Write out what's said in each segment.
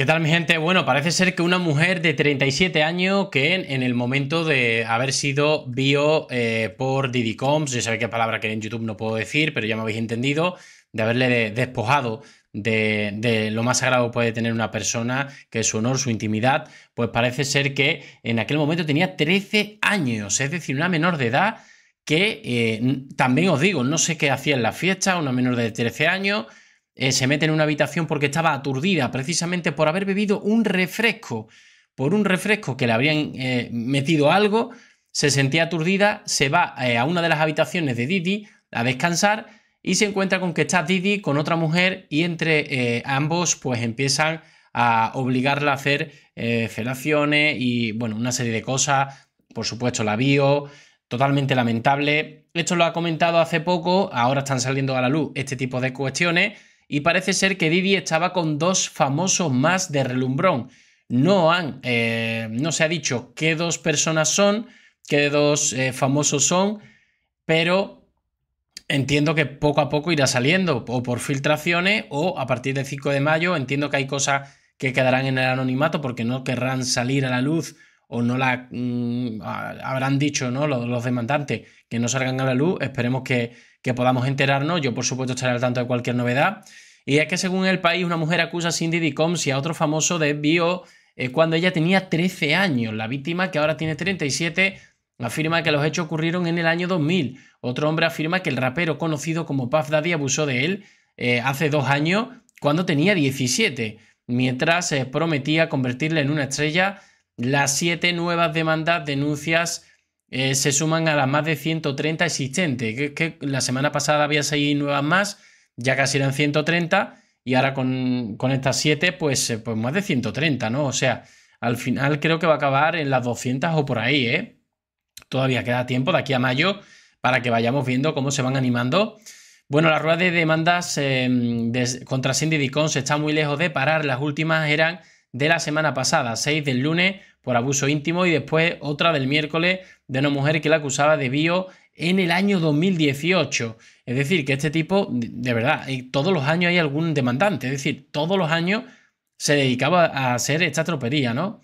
¿Qué tal mi gente? Bueno, parece ser que una mujer de 37 años que en, el momento de haber sido vio eh, por Didicoms, ya sabéis qué palabra que en YouTube no puedo decir, pero ya me habéis entendido, de haberle despojado de, lo más sagrado que puede tener una persona, que es su honor, su intimidad, pues parece ser que en aquel momento tenía 13 años, es decir, una menor de edad que eh, también os digo, no sé qué hacía en la fiesta, una menor de 13 años eh, se mete en una habitación porque estaba aturdida precisamente por haber bebido un refresco, por un refresco que le habrían eh, metido algo, se sentía aturdida, se va eh, a una de las habitaciones de Didi a descansar y se encuentra con que está Didi con otra mujer y entre ambos pues empiezan a obligarla a hacer felaciones y bueno, una serie de cosas, por supuesto la vio, totalmente lamentable. Esto lo ha comentado hace poco, ahora están saliendo a la luz este tipo de cuestiones y parece ser que Didi estaba con dos famosos más de relumbrón. No, han, eh, no se ha dicho qué dos personas son, qué dos eh, famosos son, pero entiendo que poco a poco irá saliendo, o por filtraciones, o a partir del 5 de mayo. Entiendo que hay cosas que quedarán en el anonimato porque no querrán salir a la luz o no la mm, habrán dicho ¿no? Los, demandantes que no salgan a la luz. Esperemos que, que podamos enterarnos. Yo, por supuesto, estaré al tanto de cualquier novedad. Y es que según el país, una mujer acusa a Cindy Combs y a otro famoso de bio eh, cuando ella tenía 13 años. La víctima, que ahora tiene 37, afirma que los hechos ocurrieron en el año 2000. Otro hombre afirma que el rapero conocido como Puff Daddy abusó de él eh, hace dos años cuando tenía 17, mientras se eh, prometía convertirle en una estrella. Las siete nuevas demandas, denuncias, se suman a las más de 130 existentes. Que, que la semana pasada había seis nuevas más ya casi eran 130 y ahora con, estas 7, pues, eh, pues más de 130, ¿no? O sea, al final creo que va a acabar en las 200 o por ahí, ¿eh? Todavía queda tiempo de aquí a mayo para que vayamos viendo cómo se van animando. Bueno, la rueda de demandas em, contra Cindy Dicon se está muy lejos de parar. Las últimas eran de la semana pasada, 6 del lunes, por abuso íntimo y después otra del miércoles de una mujer que la acusaba de bio en el año 2018. Es decir, que este tipo, de verdad, eh, todos los años hay algún demandante, es decir, todos los años se dedicaba a hacer esta tropería, ¿no?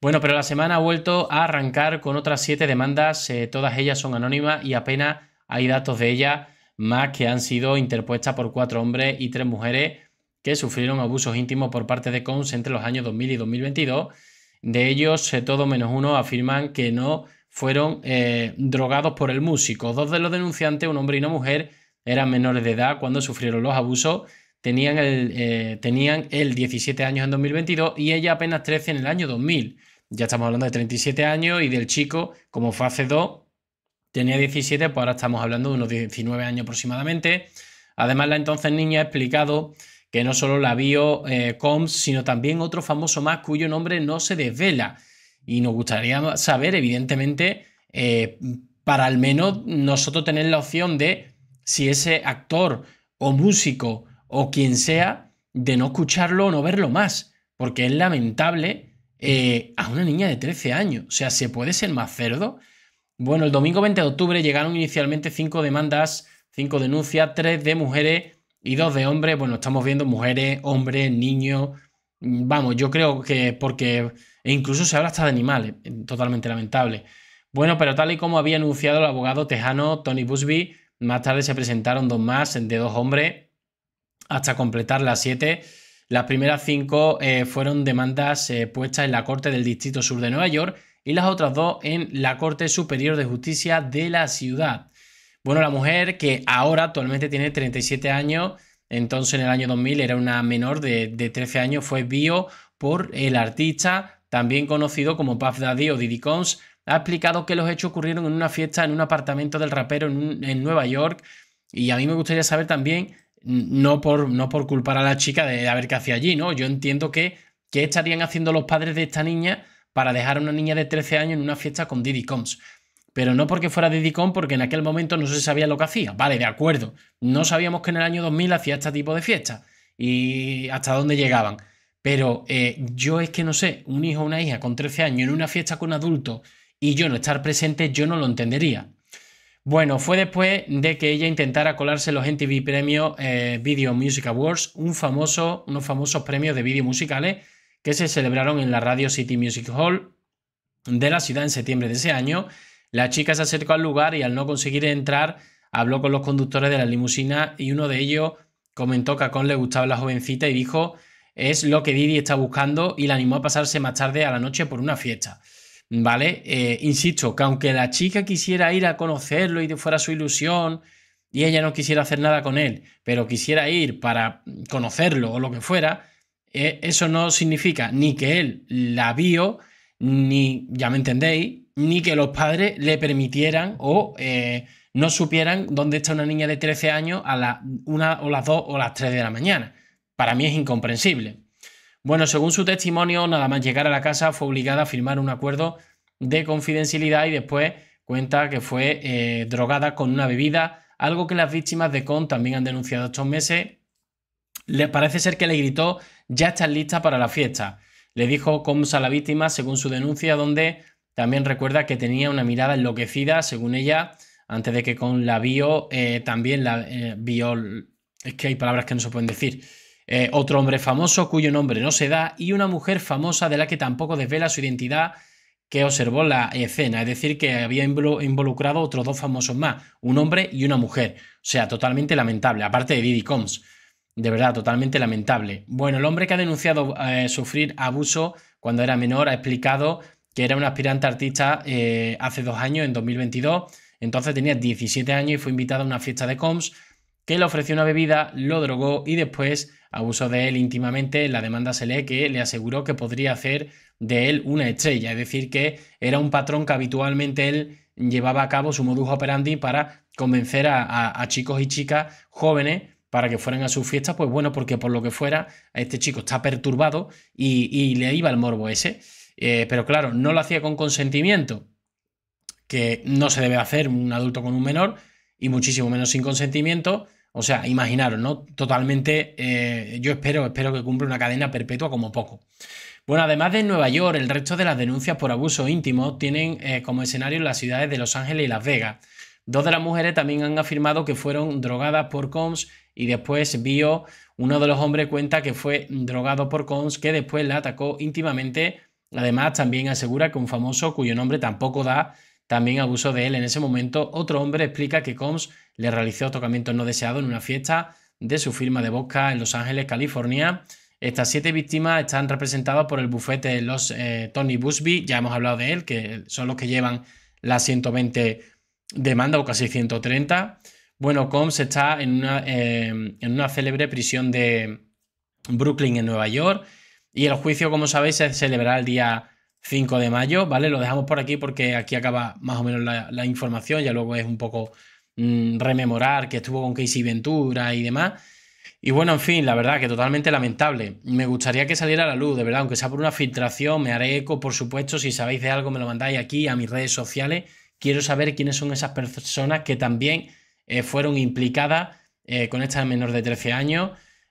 Bueno, pero la semana ha vuelto a arrancar con otras siete demandas, eh, todas ellas son anónimas y apenas hay datos de ellas, más que han sido interpuestas por cuatro hombres y tres mujeres que sufrieron abusos íntimos por parte de Cons entre los años 2000 y 2022 de ellos, eh, todo menos uno afirman que no fueron eh, drogados por el músico. Dos de los denunciantes, un hombre y una mujer, eran menores de edad cuando sufrieron los abusos. Tenían el, eh, tenían el 17 años en 2022 y ella apenas 13 en el año 2000. Ya estamos hablando de 37 años y del chico, como fue hace dos, tenía 17, pues ahora estamos hablando de unos 19 años aproximadamente. Además, la entonces niña ha explicado que no solo la vio eh, Combs, sino también otro famoso más cuyo nombre no se desvela. Y nos gustaría saber, evidentemente, eh, para al menos nosotros tener la opción de si ese actor o músico o quien sea, de no escucharlo o no verlo más, porque es lamentable eh, a una niña de 13 años. O sea, ¿se puede ser más cerdo? Bueno, el domingo 20 de octubre llegaron inicialmente cinco demandas, cinco denuncias, tres de mujeres y dos de hombres, pues bueno, estamos viendo mujeres, hombres, niños. Vamos, yo creo que porque. E incluso se habla hasta de animales, totalmente lamentable. Bueno, pero tal y como había anunciado el abogado tejano Tony Busby, más tarde se presentaron dos más de dos hombres hasta completar las siete. Las primeras cinco eh, fueron demandas eh, puestas en la Corte del Distrito Sur de Nueva York y las otras dos en la Corte Superior de Justicia de la ciudad. Bueno, la mujer que ahora actualmente tiene 37 años, entonces en el año 2000 era una menor de, 13 años, fue vio por el artista también conocido como Puff Daddy o Diddy Combs, ha explicado que los hechos ocurrieron en una fiesta en un apartamento del rapero en, Nueva York. Y a mí me gustaría saber también, no por, no por culpar a la chica de haber qué hacía allí, ¿no? Yo entiendo que qué estarían haciendo los padres de esta niña para dejar a una niña de 13 años en una fiesta con Diddy Combs. Pero no porque fuera de porque en aquel momento no se sabía lo que hacía. Vale, de acuerdo. No sabíamos que en el año 2000 hacía este tipo de fiestas y hasta dónde llegaban. Pero eh, yo es que no sé, un hijo o una hija con 13 años en una fiesta con adultos y yo no estar presente, yo no lo entendería. Bueno, fue después de que ella intentara colarse los MTV Premios eh, Video Music Awards, un famoso, unos famosos premios de vídeo musicales que se celebraron en la Radio City Music Hall de la ciudad en septiembre de ese año la chica se acercó al lugar y al no conseguir entrar, habló con los conductores de la limusina y uno de ellos comentó que a Con le gustaba la jovencita y dijo es lo que Didi está buscando y la animó a pasarse más tarde a la noche por una fiesta. ¿Vale? Eh, insisto, que aunque la chica quisiera ir a conocerlo y fuera su ilusión y ella no quisiera hacer nada con él, pero quisiera ir para conocerlo o lo que fuera, eh, eso no significa ni que él la vio, ni, ya me entendéis, ni que los padres le permitieran o eh, no supieran dónde está una niña de 13 años a las 1 o las 2 o las 3 de la mañana. Para mí es incomprensible. Bueno, según su testimonio, nada más llegar a la casa fue obligada a firmar un acuerdo de confidencialidad y después cuenta que fue eh, drogada con una bebida, algo que las víctimas de Con también han denunciado estos meses. Le parece ser que le gritó, ya estás lista para la fiesta. Le dijo Cons a la víctima, según su denuncia, donde también recuerda que tenía una mirada enloquecida, según ella, antes de que con la bio eh, también la vio... Eh, es que hay palabras que no se pueden decir. Eh, otro hombre famoso cuyo nombre no se da y una mujer famosa de la que tampoco desvela su identidad que observó la escena, es decir, que había involucrado otros dos famosos más, un hombre y una mujer. O sea, totalmente lamentable, aparte de Didi Combs. De verdad, totalmente lamentable. Bueno, el hombre que ha denunciado sufrir abuso cuando era menor ha explicado que era un aspirante artista eh, hace dos años, en 2022. Entonces tenía 17 años y fue invitado a una fiesta de Combs que le ofreció una bebida, lo drogó y después abusó de él íntimamente. la demanda se lee que le aseguró que podría hacer de él una estrella, es decir, que era un patrón que habitualmente él llevaba a cabo su modus operandi para convencer a, chicos y chicas jóvenes para que fueran a sus fiestas, pues bueno, porque por lo que fuera, este chico está perturbado y, y le iba el morbo ese. Eh, pero claro, no lo hacía con consentimiento, que no se debe hacer un adulto con un menor, y muchísimo menos sin consentimiento. O sea, imaginaros, ¿no? Totalmente, eh, yo espero, espero que cumpla una cadena perpetua como poco. Bueno, además de Nueva York, el resto de las denuncias por abuso íntimo tienen eh, como escenario las ciudades de Los Ángeles y Las Vegas. Dos de las mujeres también han afirmado que fueron drogadas por Combs y después vio uno de los hombres cuenta que fue drogado por Combs, que después la atacó íntimamente Además, también asegura que un famoso cuyo nombre tampoco da también abuso de él. En ese momento, otro hombre explica que Combs le realizó tocamientos no deseados en una fiesta de su firma de bosca en Los Ángeles, California. Estas siete víctimas están representadas por el bufete de los eh, Tony Busby, ya hemos hablado de él, que son los que llevan las 120 demandas o casi 130. Bueno, Combs está en una, eh, en una célebre prisión de Brooklyn, en Nueva York y el juicio, como sabéis, se celebrará el día 5 de mayo, ¿vale? Lo dejamos por aquí porque aquí acaba más o menos la, información, ya luego es un poco mm, rememorar que estuvo con Casey Ventura y demás. Y bueno, en fin, la verdad que totalmente lamentable. Me gustaría que saliera a la luz, de verdad, aunque sea por una filtración, me haré eco, por supuesto, si sabéis de algo me lo mandáis aquí a mis redes sociales. Quiero saber quiénes son esas personas que también eh, fueron implicadas eh, con esta menor de 13 años